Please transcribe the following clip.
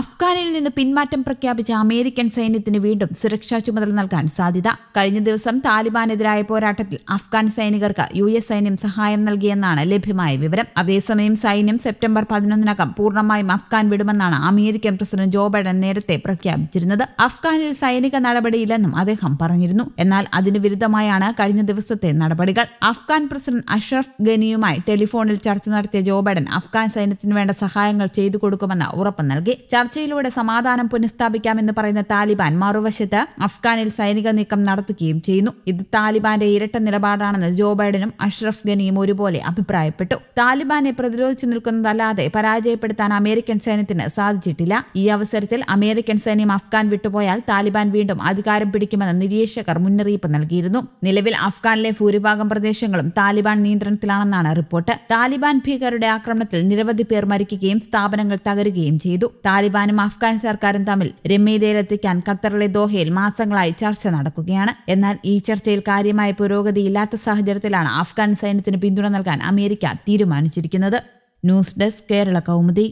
അഫ്ഗാനിൽ നിന്ന് പിന്മാറ്റം പ്രഖ്യാപിച്ച അമേരിക്കൻ സൈന്യത്തിന് വീണ്ടും സുരക്ഷാ ചുമതല നൽകാൻ സാധ്യത കഴിഞ്ഞ ദിവസം താലിബാനെതിരായ പോരാട്ടത്തിൽ അഫ്ഗാൻ സൈനികർക്ക് യു എസ് സൈന്യം സഹായം നൽകിയെന്നാണ് ലഭ്യമായ വിവരം അതേസമയം സൈന്യം സെപ്റ്റംബർ പതിനൊന്നിനകം പൂർണ്ണമായും അഫ്ഗാൻ വിടുമെന്നാണ് അമേരിക്കൻ പ്രസിഡന്റ് ജോ ബൈഡൻ നേരത്തെ പ്രഖ്യാപിച്ചിരുന്നത് അഫ്ഗാനിൽ സൈനിക നടപടിയില്ലെന്നും അദ്ദേഹം പറഞ്ഞിരുന്നു എന്നാൽ അതിനു വിരുദ്ധമായാണ് കഴിഞ്ഞ ദിവസത്തെ നടപടികൾ അഫ്ഗാൻ പ്രസിഡന്റ് അഷ്റഫ് ഗനിയുമായി ടെലിഫോണിൽ ചർച്ച നടത്തിയ ജോ ബൈഡൻ അഫ്ഗാൻ സൈന്യത്തിന് വേണ്ട സഹായങ്ങൾ ചെയ്തു കൊടുക്കുമെന്ന് ഉറപ്പ് നൽകി ചർച്ചയിലൂടെ സമാധാനം പുനഃസ്ഥാപിക്കാമെന്ന് പറയുന്ന താലിബാൻ മറുവശത്ത് അഫ്ഗാനിൽ സൈനിക നീക്കം നടത്തുകയും ചെയ്യുന്നു ഇത് താലിബാന്റെ ഇരട്ട നിലപാടാണെന്ന് ജോ ബൈഡനും അഷ്റഫ് ഗനിയും ഒരുപോലെ അഭിപ്രായപ്പെട്ടു താലിബാനെ പ്രതിരോധിച്ചു നിൽക്കുന്നതല്ലാതെ പരാജയപ്പെടുത്താൻ അമേരിക്കൻ സൈന്യത്തിന് സാധിച്ചിട്ടില്ല ഈ അവസരത്തിൽ അമേരിക്കൻ സൈന്യം അഫ്ഗാൻ വിട്ടുപോയാൽ താലിബാൻ വീണ്ടും അധികാരം പിടിക്കുമെന്ന് നിരീക്ഷകർ മുന്നറിയിപ്പ് നൽകിയിരുന്നു നിലവിൽ അഫ്ഗാനിലെ ഭൂരിഭാഗം പ്രദേശങ്ങളും താലിബാൻ നിയന്ത്രണത്തിലാണെന്നാണ് റിപ്പോർട്ട് താലിബാൻ ഭീകരരുടെ ആക്രമണത്തിൽ നിരവധി പേർ മരിക്കുകയും സ്ഥാപനങ്ങൾ തകരുകയും ചെയ്തു താലിബാൻ താലിബാനും അഫ്ഗാൻ സർക്കാരും തമ്മിൽ രമ്യതയിലെത്തിക്കാൻ ഖത്തറിലെ ദോഹയിൽ മാസങ്ങളായി ചർച്ച നടക്കുകയാണ് എന്നാൽ ഈ ചർച്ചയിൽ കാര്യമായ പുരോഗതിയില്ലാത്ത സാഹചര്യത്തിലാണ് അഫ്ഗാൻ സൈന്യത്തിന് പിന്തുണ നൽകാൻ അമേരിക്ക തീരുമാനിച്ചിരിക്കുന്നത് ന്യൂസ് ഡെസ്ക് കേരള കൗമുദി